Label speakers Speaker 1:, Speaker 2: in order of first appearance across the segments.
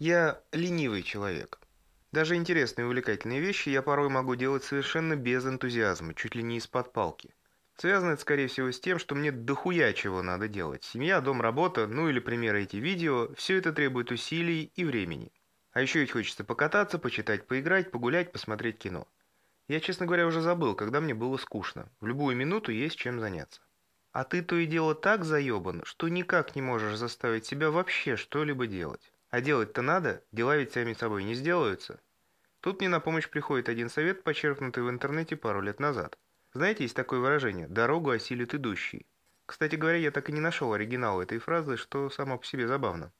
Speaker 1: Я ленивый человек. Даже интересные и увлекательные вещи я порой могу делать совершенно без энтузиазма, чуть ли не из-под палки. Связано это, скорее всего, с тем, что мне дохуя чего надо делать. Семья, дом, работа, ну или примеры эти видео, все это требует усилий и времени. А еще ведь хочется покататься, почитать, поиграть, погулять, посмотреть кино. Я, честно говоря, уже забыл, когда мне было скучно. В любую минуту есть чем заняться. А ты то и дело так заебан, что никак не можешь заставить себя вообще что-либо делать. А делать-то надо, дела ведь сами собой не сделаются. Тут мне на помощь приходит один совет, почерпнутый в интернете пару лет назад. Знаете, есть такое выражение «дорогу осилит идущий». Кстати говоря, я так и не нашел оригинала этой фразы, что само по себе забавно.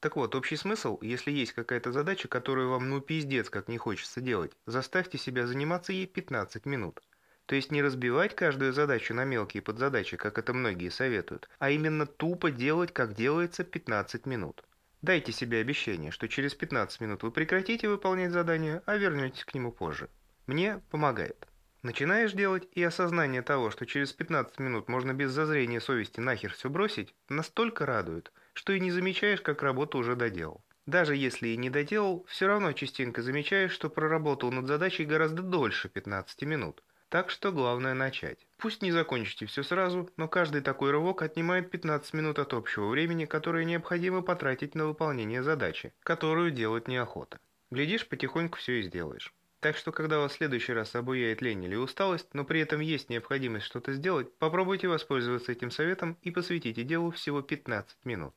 Speaker 1: Так вот, общий смысл, если есть какая-то задача, которую вам ну пиздец как не хочется делать, заставьте себя заниматься ей 15 минут. То есть не разбивать каждую задачу на мелкие подзадачи, как это многие советуют, а именно тупо делать, как делается, 15 минут. Дайте себе обещание, что через 15 минут вы прекратите выполнять задание, а вернетесь к нему позже. Мне помогает. Начинаешь делать, и осознание того, что через 15 минут можно без зазрения совести нахер все бросить, настолько радует, что и не замечаешь, как работу уже доделал. Даже если и не доделал, все равно частенько замечаешь, что проработал над задачей гораздо дольше 15 минут – так что главное начать. Пусть не закончите все сразу, но каждый такой рывок отнимает 15 минут от общего времени, которое необходимо потратить на выполнение задачи, которую делать неохота. Глядишь, потихоньку все и сделаешь. Так что, когда вас в следующий раз обуяет лень или усталость, но при этом есть необходимость что-то сделать, попробуйте воспользоваться этим советом и посвятите делу всего 15 минут.